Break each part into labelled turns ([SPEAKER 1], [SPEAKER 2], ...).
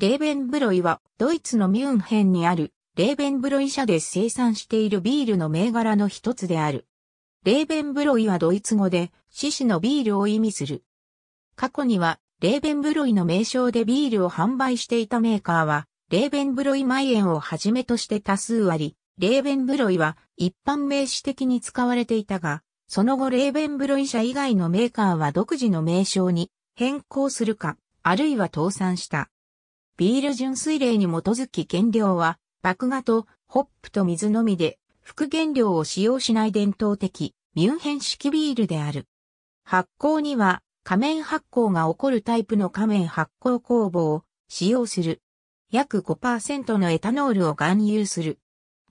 [SPEAKER 1] レーベンブロイは、ドイツのミュンヘンにある、レーベンブロイ社で生産しているビールの銘柄の一つである。レーベンブロイはドイツ語で、獅子のビールを意味する。過去には、レーベンブロイの名称でビールを販売していたメーカーは、レーベンブロイマイをはじめとして多数あり、レーベンブロイは一般名詞的に使われていたが、その後レーベンブロイ社以外のメーカーは独自の名称に変更するか、あるいは倒産した。ビール純粋令に基づき原料は、麦芽とホップと水のみで、副原料を使用しない伝統的、ミュンヘン式ビールである。発酵には、仮面発酵が起こるタイプの仮面発酵工房を使用する。約5%のエタノールを含有する。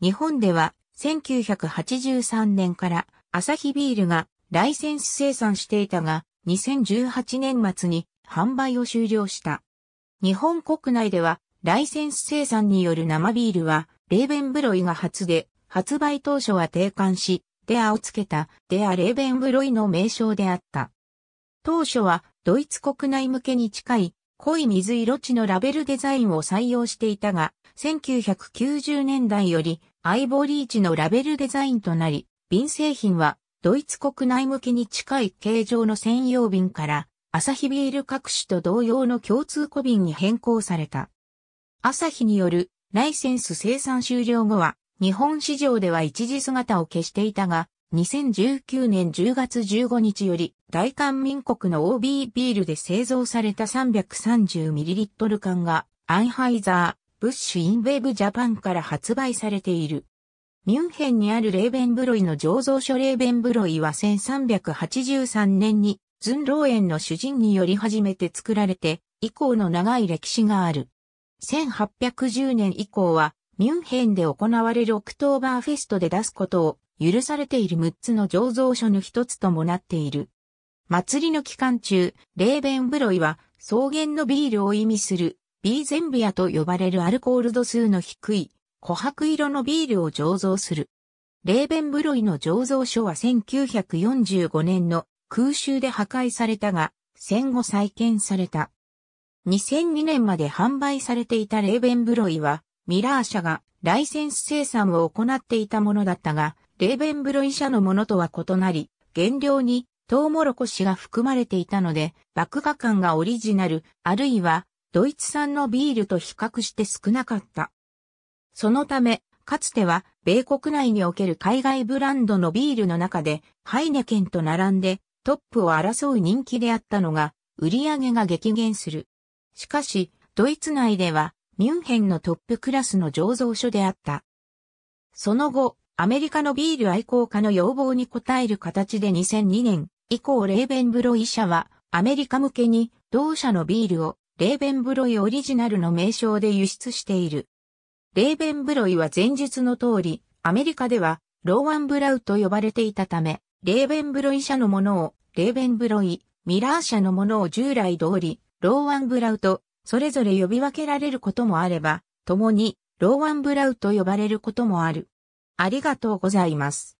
[SPEAKER 1] 日本では、1983年からアサヒビールがライセンス生産していたが、2018年末に販売を終了した。日本国内ではライセンス生産による生ビールは、レーベンブロイが初で、発売当初は定冠し、デアをつけた、デアレーベンブロイの名称であった。当初は、ドイツ国内向けに近い、濃い水色地のラベルデザインを採用していたが、1990年代より、アイボリー地のラベルデザインとなり、瓶製品は、ドイツ国内向けに近い形状の専用瓶から、アサヒビール各種と同様の共通小瓶に変更された。アサヒによるライセンス生産終了後は、日本市場では一時姿を消していたが、2019年10月15日より、大韓民国の OB ビールで製造された 330ml 缶が、アンハイザー、ブッシュインウェブジャパンから発売されている。ミュンヘンにあるレーベンブロイの醸造所レーベンブロイは1383年に寸老園の主人により始めて作られて、以降の長い歴史がある。1810年以降は、ミュンヘンで行われるオクトーバーフェストで出すことを許されている6つの醸造所の一つともなっている。祭りの期間中、レーベンブロイは草原のビールを意味するビーゼンビアと呼ばれるアルコール度数の低い琥珀色のビールを醸造する。レーベンブロイの醸造所は1945年の空襲で破壊されたが、戦後再建された。2002年まで販売されていたレーベンブロイは、ミラー社がライセンス生産を行っていたものだったが、レーベンブロイ社のものとは異なり、原料にトウモロコシが含まれていたので、麦芽感がオリジナル、あるいはドイツ産のビールと比較して少なかった。そのため、かつては米国内における海外ブランドのビールの中でハイネケンと並んでトップを争う人気であったのが、売り上げが激減する。しかし、ドイツ内では、ミュンヘンのトップクラスの醸造所であった。その後、アメリカのビール愛好家の要望に応える形で2002年以降レーベンブロイ社はアメリカ向けに同社のビールをレーベンブロイオリジナルの名称で輸出している。レーベンブロイは前述の通りアメリカではローワンブラウと呼ばれていたためレーベンブロイ社のものを、レーベンブロイ、ミラー社のものを従来通り、ローワンブラウと、それぞれ呼び分けられることもあれば、共に、ローワンブラウと呼ばれることもある。ありがとうございます。